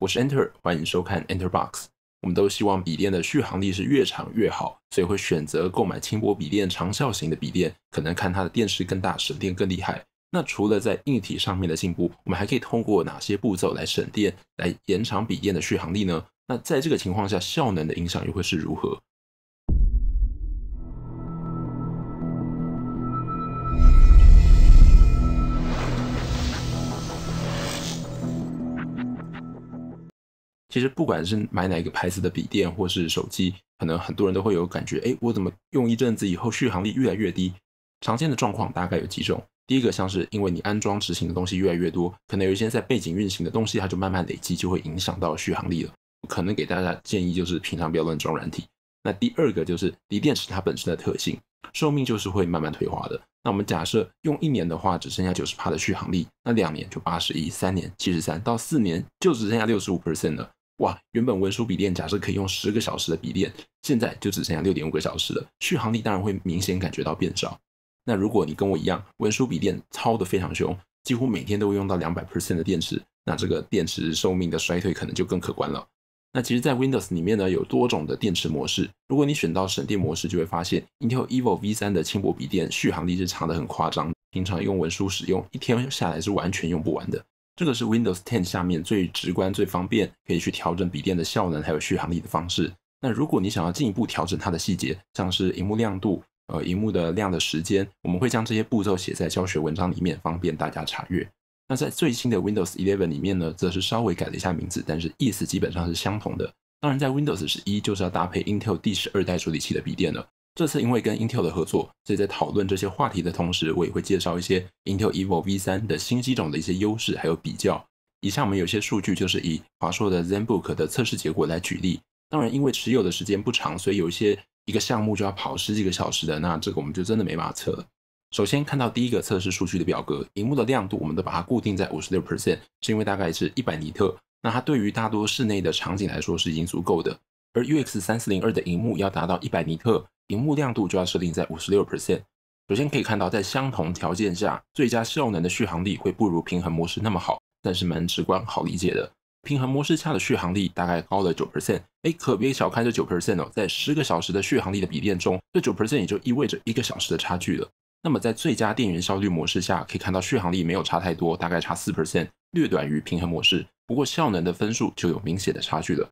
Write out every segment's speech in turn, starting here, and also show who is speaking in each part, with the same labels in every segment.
Speaker 1: 我是 Enter，欢迎收看 Enter Box。我们都希望笔电的续航力是越长越好，所以会选择购买轻薄笔电长效型的笔电，可能看它的电池更大，省电更厉害。那除了在硬体上面的进步，我们还可以通过哪些步骤来省电，来延长笔电的续航力呢？那在这个情况下，效能的影响又会是如何？其实不管是买哪个牌子的笔电或是手机，可能很多人都会有感觉，哎，我怎么用一阵子以后续航力越来越低？常见的状况大概有几种。第一个像是因为你安装执行的东西越来越多，可能有一些在背景运行的东西，它就慢慢累积，就会影响到续航力了。可能给大家建议就是平常不要乱装软体。那第二个就是锂电池它本身的特性，寿命就是会慢慢退化的。那我们假设用一年的话只剩下九十帕的续航力，那两年就八十一，三年七十三，到四年就只剩下六十五 percent 了。哇，原本文书笔电假设可以用十个小时的笔电，现在就只剩下六点五个小时了，续航力当然会明显感觉到变少。那如果你跟我一样，文书笔电超的非常凶，几乎每天都会用到两百 percent 的电池，那这个电池寿命的衰退可能就更可观了。那其实，在 Windows 里面呢，有多种的电池模式，如果你选到省电模式，就会发现 Intel Evo V3 的轻薄笔电续航力是长的很夸张，平常用文书使用一天下来是完全用不完的。这个是 Windows 10下面最直观、最方便可以去调整笔电的效能还有续航力的方式。那如果你想要进一步调整它的细节，像是荧幕亮度、呃荧幕的亮的时间，我们会将这些步骤写在教学文章里面，方便大家查阅。那在最新的 Windows 11里面呢，则是稍微改了一下名字，但是意思基本上是相同的。当然，在 Windows 十一就是要搭配 Intel 第十二代处理器的笔电了。这次因为跟 Intel 的合作，所以在讨论这些话题的同时，我也会介绍一些 Intel Evo V3 的新机种的一些优势，还有比较。以下我们有些数据就是以华硕的 ZenBook 的测试结果来举例。当然，因为持有的时间不长，所以有一些一个项目就要跑十几个小时的，那这个我们就真的没法测了。首先看到第一个测试数据的表格，屏幕的亮度，我们都把它固定在五十六 percent，是因为大概是一百尼特，那它对于大多室内的场景来说是已经足够的。而 UX 三四零二的屏幕要达到一百尼特。屏幕亮度就要设定在五十六 percent。首先可以看到，在相同条件下，最佳效能的续航力会不如平衡模式那么好，但是蛮直观好理解的。平衡模式下的续航力大概高了九 percent。哎，可别小看这九 percent 哦，在十个小时的续航力的比电中，这九 percent 也就意味着一个小时的差距了。那么在最佳电源效率模式下，可以看到续航力没有差太多，大概差四 percent，略短于平衡模式。不过效能的分数就有明显的差距了。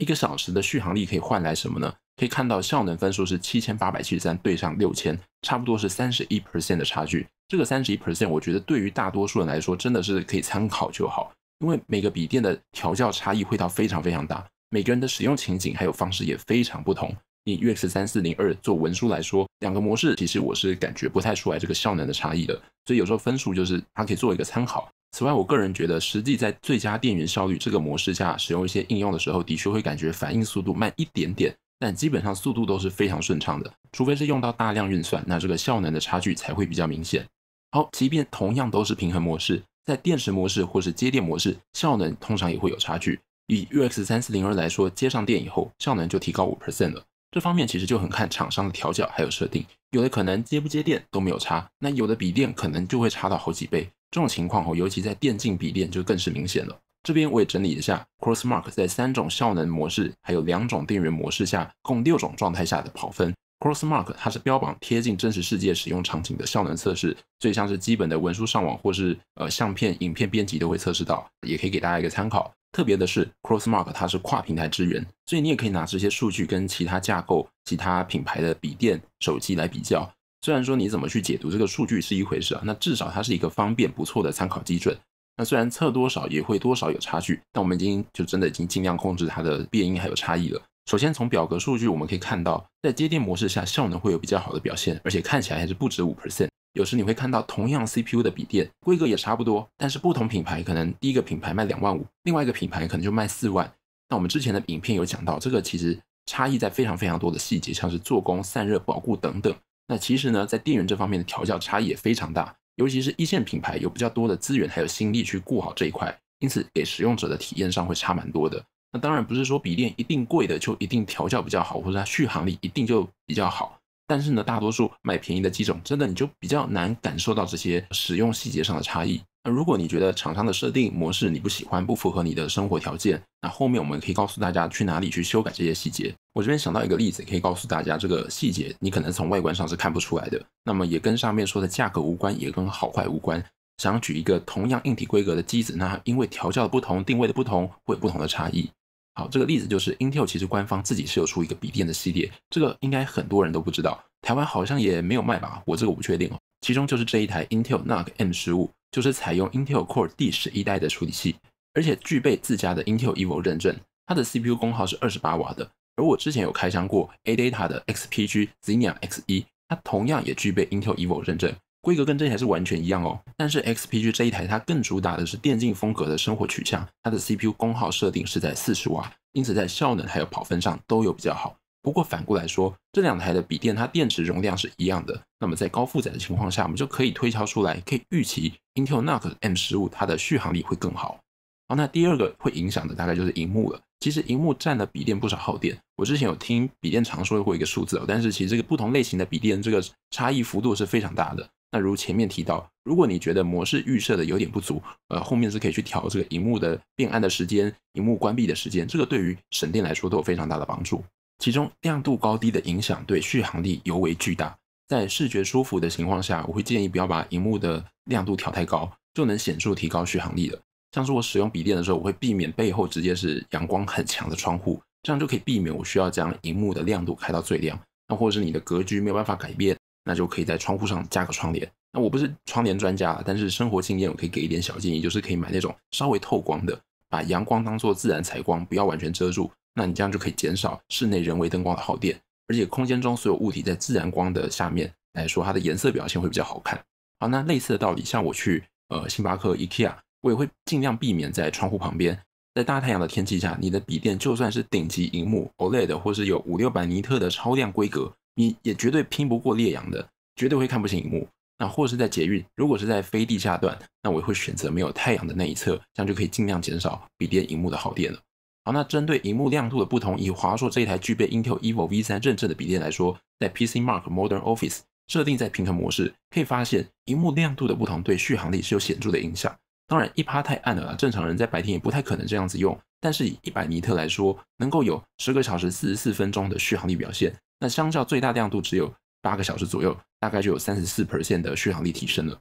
Speaker 1: 一个小时的续航力可以换来什么呢？可以看到，效能分数是七千八百七十三对上六千，差不多是三十一 percent 的差距。这个三十一 percent，我觉得对于大多数人来说，真的是可以参考就好。因为每个笔电的调校差异会到非常非常大，每个人的使用情景还有方式也非常不同。以越十三四零二做文书来说，两个模式其实我是感觉不太出来这个效能的差异的。所以有时候分数就是它可以做一个参考。此外，我个人觉得，实际在最佳电源效率这个模式下使用一些应用的时候，的确会感觉反应速度慢一点点。但基本上速度都是非常顺畅的，除非是用到大量运算，那这个效能的差距才会比较明显。好，即便同样都是平衡模式，在电池模式或是接电模式，效能通常也会有差距。以 UX 三四零二来说，接上电以后，效能就提高五 percent 了。这方面其实就很看厂商的调教还有设定，有的可能接不接电都没有差，那有的笔电可能就会差到好几倍。这种情况哦，尤其在电竞笔电就更是明显了。这边我也整理一下，Crossmark 在三种效能模式还有两种电源模式下，共六种状态下的跑分。Crossmark 它是标榜贴近真实世界使用场景的效能测试，最像是基本的文书上网或是呃相片、影片编辑都会测试到，也可以给大家一个参考。特别的是，Crossmark 它是跨平台支援，所以你也可以拿这些数据跟其他架构、其他品牌的笔电、手机来比较。虽然说你怎么去解读这个数据是一回事啊，那至少它是一个方便不错的参考基准。那虽然测多少也会多少有差距，但我们已经就真的已经尽量控制它的变音还有差异了。首先从表格数据我们可以看到，在接电模式下效能会有比较好的表现，而且看起来还是不止五 percent。有时你会看到同样 CPU 的笔电，规格也差不多，但是不同品牌可能第一个品牌卖两万五，另外一个品牌可能就卖四万。那我们之前的影片有讲到，这个其实差异在非常非常多的细节，像是做工、散热、保固等等。那其实呢，在电源这方面的调教差异也非常大。尤其是一线品牌有比较多的资源，还有心力去顾好这一块，因此给使用者的体验上会差蛮多的。那当然不是说笔电一定贵的就一定调教比较好，或者它续航力一定就比较好。但是呢，大多数卖便宜的机种，真的你就比较难感受到这些使用细节上的差异。那如果你觉得厂商的设定模式你不喜欢，不符合你的生活条件，那后面我们可以告诉大家去哪里去修改这些细节。我这边想到一个例子，可以告诉大家这个细节你可能从外观上是看不出来的。那么也跟上面说的价格无关，也跟好坏无关。想要举一个同样硬体规格的机子，那因为调教的不同，定位的不同，会有不同的差异。好，这个例子就是 Intel，其实官方自己是有出一个笔电的系列，这个应该很多人都不知道，台湾好像也没有卖吧，我这个我不确定哦。其中就是这一台 Intel NUC M15，就是采用 Intel Core 第十一代的处理器，而且具备自家的 Intel Evo 认证，它的 CPU 功耗是二十八瓦的。而我之前有开箱过 Adata 的 XPG z e n i a X1，它同样也具备 Intel Evo 认证。规格跟这台是完全一样哦，但是 XPG 这一台它更主打的是电竞风格的生活取向，它的 CPU 功耗设定是在四十瓦，因此在效能还有跑分上都有比较好。不过反过来说，这两台的笔电它电池容量是一样的，那么在高负载的情况下，我们就可以推敲出来，可以预期 Intel NUC M15 它的续航力会更好。好，那第二个会影响的大概就是荧幕了。其实荧幕占了笔电不少耗电，我之前有听笔电常说过一个数字，哦，但是其实这个不同类型的笔电这个差异幅度是非常大的。那如前面提到，如果你觉得模式预设的有点不足，呃，后面是可以去调这个荧幕的变暗的时间、荧幕关闭的时间，这个对于省电来说都有非常大的帮助。其中亮度高低的影响对续航力尤为巨大。在视觉舒服的情况下，我会建议不要把荧幕的亮度调太高，就能显著提高续航力了。像是我使用笔电的时候，我会避免背后直接是阳光很强的窗户，这样就可以避免我需要将荧幕的亮度开到最亮。那或者是你的格局没有办法改变。那就可以在窗户上加个窗帘。那我不是窗帘专家，但是生活经验我可以给一点小建议，就是可以买那种稍微透光的，把阳光当做自然采光，不要完全遮住。那你这样就可以减少室内人为灯光的耗电，而且空间中所有物体在自然光的下面来说，它的颜色表现会比较好看。好，那类似的道理，像我去呃星巴克、IKEA，我也会尽量避免在窗户旁边。在大太阳的天气下，你的笔电就算是顶级荧幕 OLED 或是有五六百尼特的超亮规格。你也绝对拼不过烈阳的，绝对会看不清荧幕。那或是在捷运，如果是在飞地下段，那我会选择没有太阳的那一侧，这样就可以尽量减少笔电荧幕的耗电了。好，那针对荧幕亮度的不同，以华硕这一台具备 Intel Evo V3 认证的笔电来说，在 PCMark Modern Office 设定在平衡模式，可以发现荧幕亮度的不同对续航力是有显著的影响。当然，一趴太暗了，正常人在白天也不太可能这样子用。但是以一百尼特来说，能够有十个小时四十四分钟的续航力表现。那相较最大亮度只有八个小时左右，大概就有三十四的续航力提升了。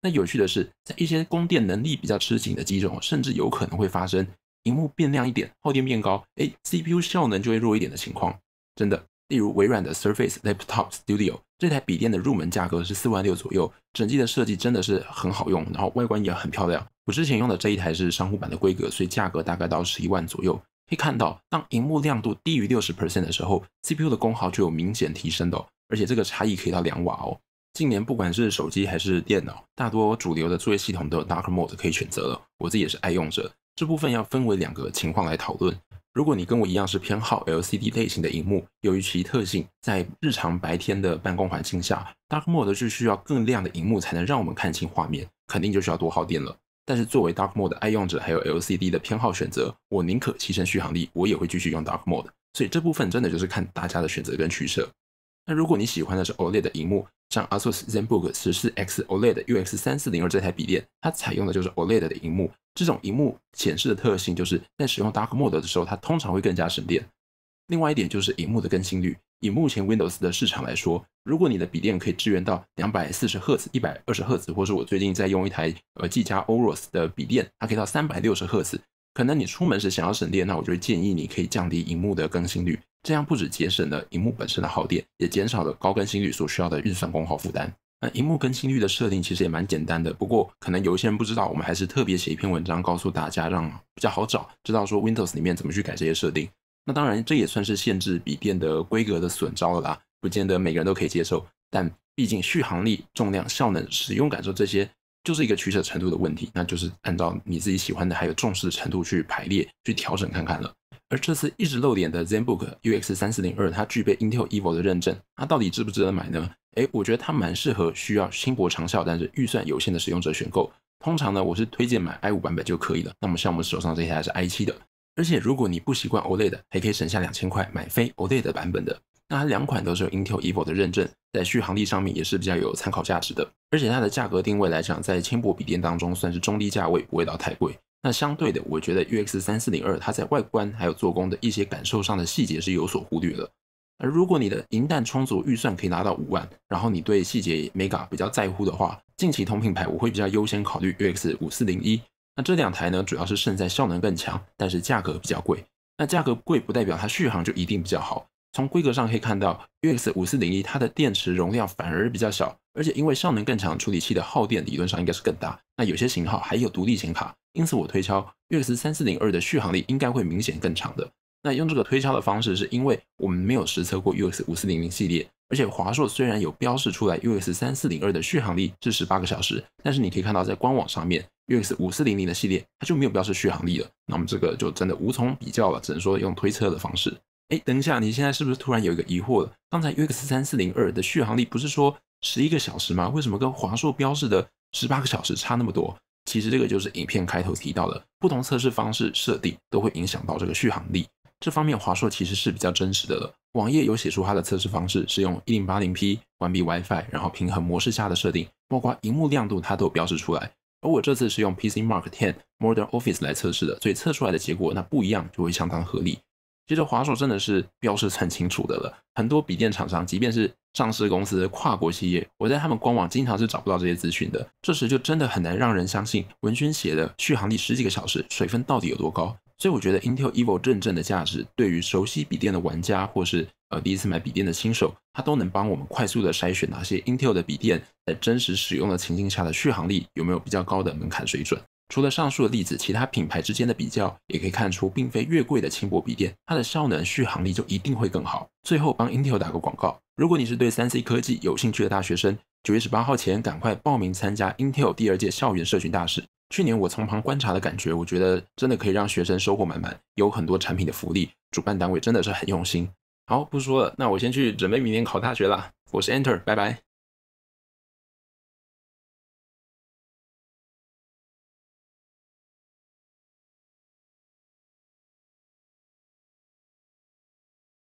Speaker 1: 那有趣的是，在一些供电能力比较吃紧的机种，甚至有可能会发生屏幕变亮一点，耗电变高，哎，CPU 效能就会弱一点的情况。真的，例如微软的 Surface Laptop Studio 这台笔电的入门价格是四万六左右，整机的设计真的是很好用，然后外观也很漂亮。我之前用的这一台是商务版的规格，所以价格大概到十一万左右。可以看到，当荧幕亮度低于六十 percent 的时候，CPU 的功耗就有明显提升的，哦，而且这个差异可以到两瓦哦。近年不管是手机还是电脑，大多主流的作业系统都有 Dark Mode 可以选择了，我自己也是爱用者。这部分要分为两个情况来讨论。如果你跟我一样是偏好 LCD 类型的荧幕，由于其特性，在日常白天的办公环境下，Dark Mode 就需要更亮的荧幕才能让我们看清画面，肯定就需要多耗电了。但是作为 Dark Mode 的爱用者，还有 LCD 的偏好选择，我宁可牺牲续航力，我也会继续用 Dark Mode。所以这部分真的就是看大家的选择跟取舍。那如果你喜欢的是 OLED 的荧幕，像 Asus Zenbook 14 X OLED UX3402 这台笔电，它采用的就是 OLED 的荧幕。这种荧幕显示的特性就是，在使用 Dark Mode 的时候，它通常会更加省电。另外一点就是荧幕的更新率。以目前 Windows 的市场来说，如果你的笔电可以支援到两百四十赫兹、一百二十赫兹，或是我最近在用一台呃技嘉 o r o s 的笔电，它可以到三百六十赫兹。可能你出门时想要省电，那我就会建议你可以降低荧幕的更新率，这样不止节省了荧幕本身的耗电，也减少了高更新率所需要的运算功耗负担。那荧幕更新率的设定其实也蛮简单的，不过可能有一些人不知道，我们还是特别写一篇文章告诉大家，让比较好找，知道说 Windows 里面怎么去改这些设定。那当然，这也算是限制笔电的规格的损招了啦，不见得每个人都可以接受。但毕竟续航力、重量、效能、使用感受这些，就是一个取舍程度的问题，那就是按照你自己喜欢的还有重视的程度去排列、去调整看看了。而这次一直露脸的 ZenBook UX 三四零二，它具备 Intel Evo 的认证，它到底值不值得买呢？哎，我觉得它蛮适合需要轻薄长效，但是预算有限的使用者选购。通常呢，我是推荐买 i5 版本就可以了。那么像我们手上这台是 i7 的。而且如果你不习惯 OLED 的，还可以省下两千块买非 OLED 的版本的。那它两款都是有 Intel Evo 的认证，在续航力上面也是比较有参考价值的。而且它的价格定位来讲，在轻薄笔电当中算是中低价位，不会到太贵。那相对的，我觉得 UX 三四零二它在外观还有做工的一些感受上的细节是有所忽略了。而如果你的银弹充足，预算可以拿到五万，然后你对细节 mega 比较在乎的话，近期同品牌我会比较优先考虑 UX 五四零一。那这两台呢，主要是胜在效能更强，但是价格比较贵。那价格贵不代表它续航就一定比较好。从规格上可以看到，UX 五四零一它的电池容量反而比较小，而且因为效能更强，处理器的耗电理论上应该是更大。那有些型号还有独立显卡，因此我推敲，UX 三四零二的续航力应该会明显更长的。那用这个推敲的方式，是因为我们没有实测过 U S 五四零零系列，而且华硕虽然有标示出来 U S 三四零二的续航力是十八个小时，但是你可以看到在官网上面 U S 五四零零的系列它就没有标示续航力了。那我们这个就真的无从比较了，只能说用推测的方式。哎，等一下，你现在是不是突然有一个疑惑了？刚才 U S 三四零二的续航力不是说十一个小时吗？为什么跟华硕标示的十八个小时差那么多？其实这个就是影片开头提到的不同测试方式设定都会影响到这个续航力。这方面华硕其实是比较真实的了，网页有写出它的测试方式是用一零八零 P 关闭 WiFi，然后平衡模式下的设定，包括荧幕亮度它都有标示出来。而我这次是用 PCMark Ten Modern Office 来测试的，所以测出来的结果那不一样就会相当合理。接着华硕真的是标示很清楚的了，很多笔电厂商即便是上市公司、跨国企业，我在他们官网经常是找不到这些资讯的，这时就真的很难让人相信文轩写的续航力十几个小时水分到底有多高。所以我觉得 Intel Evo 认证的价值，对于熟悉笔电的玩家，或是呃第一次买笔电的新手，它都能帮我们快速的筛选哪些 Intel 的笔电在真实使用的情境下的续航力有没有比较高的门槛水准。除了上述的例子，其他品牌之间的比较也可以看出，并非越贵的轻薄笔电，它的效能续航力就一定会更好。最后帮 Intel 打个广告，如果你是对三 C 科技有兴趣的大学生，九月十八号前赶快报名参加 Intel 第二届校园社群大使。去年我从旁观察的感觉，我觉得真的可以让学生收获满满，有很多产品的福利，主办单位真的是很用心。好，不说了，那我先去准备明年考大学了。我是 Enter，拜拜。